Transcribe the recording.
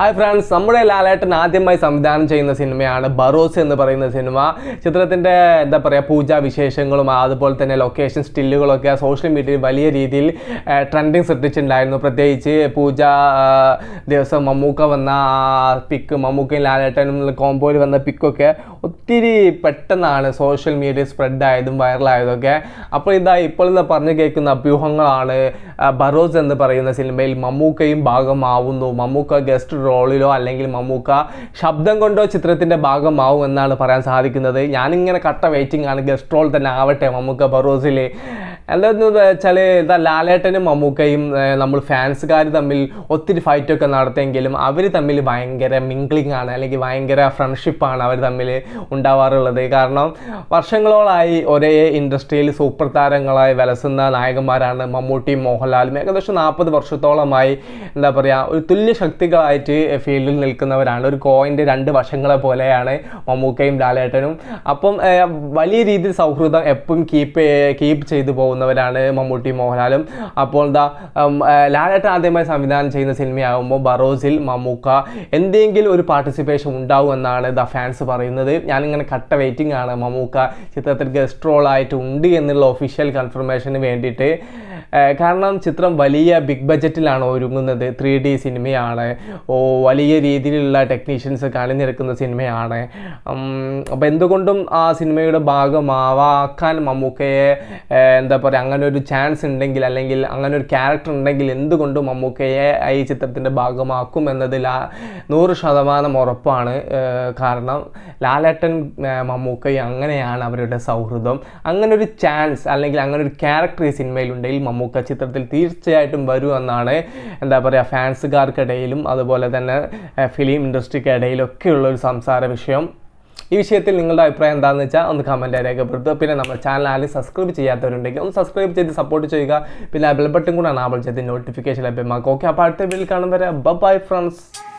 hi friends നമ്മുടെ ലാലേട്ടൻ ആദ്യമായി സംവിധാനം ചെയ്യുന്ന സിനിമയാണ് ബറോസ് എന്ന് പറയുന്ന സിനിമ ചിത്രത്തിൻ്റെ എന്താ പറയുക പൂജാ വിശേഷങ്ങളും അതുപോലെ തന്നെ ലൊക്കേഷൻ സ്റ്റില്ലുകളൊക്കെ സോഷ്യൽ മീഡിയയിൽ വലിയ രീതിയിൽ ട്രെൻഡിങ് സൃഷ്ടിച്ചിട്ടുണ്ടായിരുന്നു പ്രത്യേകിച്ച് പൂജ ദിവസം മമ്മൂക്ക വന്ന പിക്ക് മമ്മൂക്കയും ലാലേട്ടനും കോംബോയിൽ വന്ന പിക്കൊക്കെ ഒത്തിരി പെട്ടെന്നാണ് സോഷ്യൽ മീഡിയ സ്പ്രെഡായതും വൈറലായതൊക്കെ അപ്പോൾ ഇതാ ഇപ്പോൾ ഇന്ന് പറഞ്ഞു കേൾക്കുന്ന അഭ്യൂഹങ്ങളാണ് ബറോസ് എന്ന് പറയുന്ന സിനിമയിൽ മമ്മൂക്കയും ഭാഗമാവുന്നു മമ്മൂക്ക ഗസ്റ്റ് റോളിലോ അല്ലെങ്കിൽ മമ്മൂക്ക ശബ്ദം കൊണ്ടോ ചിത്രത്തിൻ്റെ ഭാഗമാവും എന്നാണ് പറയാൻ സാധിക്കുന്നത് ഞാനിങ്ങനെ കട്ട വെയിറ്റിംഗ് ആണ് ഗസ്റ്റ് റോൾ തന്നെ ആവട്ടെ മമ്മൂക്ക ബറോസിൽ എന്താന്ന് വെച്ചാൽ എന്താ ലാലേട്ടനും മമ്മൂക്കയും നമ്മൾ ഫാൻസുകാർ തമ്മിൽ ഒത്തിരി ഫൈറ്റൊക്കെ നടത്തിയെങ്കിലും അവർ തമ്മിൽ ഭയങ്കര മിങ്കിളിംഗ് ആണ് അല്ലെങ്കിൽ ഭയങ്കര ഫ്രണ്ട്ഷിപ്പാണ് അവർ തമ്മിൽ ഉണ്ടാവാറുള്ളത് കാരണം വർഷങ്ങളോളായി ഒരേ ഇൻഡസ്ട്രിയിൽ സൂപ്പർ താരങ്ങളായി വിലസുന്ന നായകന്മാരാണ് മമ്മൂട്ടിയും മോഹൻലാലും ഏകദേശം നാൽപ്പത് വർഷത്തോളമായി എന്താ പറയുക ഒരു തുല്യ ശക്തികളായിട്ട് ഫീൽഡിൽ നിൽക്കുന്നവരാണ് ഒരു കോയിൻ്റെ രണ്ട് വശങ്ങളെ പോലെയാണ് മമ്മൂക്കയും ലാലേട്ടനും അപ്പം വലിയ രീതിയിൽ സൗഹൃദം എപ്പോഴും കീപ്പ് കീപ്പ് ചെയ്തു പോകുന്നവരാണ് മമ്മൂട്ടി മോഹൻലാലും അപ്പോൾ എന്താ ലാലേട്ടൻ ആദ്യമായി സംവിധാനം ചെയ്യുന്ന സിനിമയാകുമ്പോൾ ബറോസിൽ മമ്മൂക്ക എന്തെങ്കിലും ഒരു പാർട്ടിസിപ്പേഷൻ ഉണ്ടാവും എന്നാണ് ദ ഫാൻസ് പറയുന്നത് ഞാനിങ്ങനെ കട്ട വെയിറ്റിംഗ് ആണ് മമ്മൂക്ക ചിത്രത്തിൽ ഗസ്റ്റ് റോൾ ആയിട്ട് ഉണ്ട് എന്നുള്ള ഒഫീഷ്യൽ കൺഫർമേഷന് വേണ്ടിയിട്ട് കാരണം ചിത്രം വലിയ ബിഗ് ബജറ്റിലാണ് ഒരുങ്ങുന്നത് ത്രീ ഡി സിനിമയാണ് ഓ വലിയ രീതിയിലുള്ള ടെക്നീഷ്യൻസ് കണിനിരക്കുന്ന സിനിമയാണ് അപ്പോൾ എന്തുകൊണ്ടും ആ സിനിമയുടെ ഭാഗമാവാക്കാൻ മമ്മൂക്കയെ എന്താ പറയുക അങ്ങനെ ഒരു ചാൻസ് ഉണ്ടെങ്കിൽ അല്ലെങ്കിൽ അങ്ങനെ ഒരു ക്യാരക്ടർ ഉണ്ടെങ്കിൽ എന്തുകൊണ്ടും മമ്മൂക്കയെ ഈ ചിത്രത്തിൻ്റെ ഭാഗമാക്കും എന്നതിൽ ആ നൂറ് ശതമാനം ഉറപ്പാണ് കാരണം ലാലേട്ടൻ മമ്മൂക്കയെ അങ്ങനെയാണ് അവരുടെ സൗഹൃദം അങ്ങനെ ഒരു ചാൻസ് അല്ലെങ്കിൽ അങ്ങനെ ഒരു ക്യാരക്ടർ ഈ സിനിമയിലുണ്ടെങ്കിൽ മമ്മൂക്ക ചിത്രത്തിൽ തീർച്ചയായിട്ടും വരുമെന്നാണ് എന്താ പറയുക ഫാൻസുകാർക്കിടയിലും അതുപോലെ തന്നെ ഫിലിം ഇൻഡസ്ട്രിക്ക് ഇടയിലൊക്കെയുള്ള ഒരു സംസാര വിഷയം ഈ വിഷയത്തിൽ നിങ്ങളുടെ അഭിപ്രായം എന്താണെന്ന് വെച്ചാൽ ഒന്ന് കമൻറ്റ് രേഖപ്പെടുത്തുക പിന്നെ നമ്മുടെ ചാനൽ ആരും സബ്സ്ക്രൈബ് ചെയ്യാത്തവരുണ്ടെങ്കിൽ ഒന്ന് സബ്സ്ക്രൈബ് ചെയ്ത് സപ്പോർട്ട് ചെയ്യുക പിന്നെ ബെൽ ബട്ടൺ കൂടെ അനാബിൾ ചെയ്ത് നോട്ടിഫിക്കേഷൻ ലഭ്യമാക്കുക ഓക്കെ അപ്പോൾ അടുത്ത വീട്ടിൽ കാണും വരെ ബൈ ഫ്രണ്ട്സ്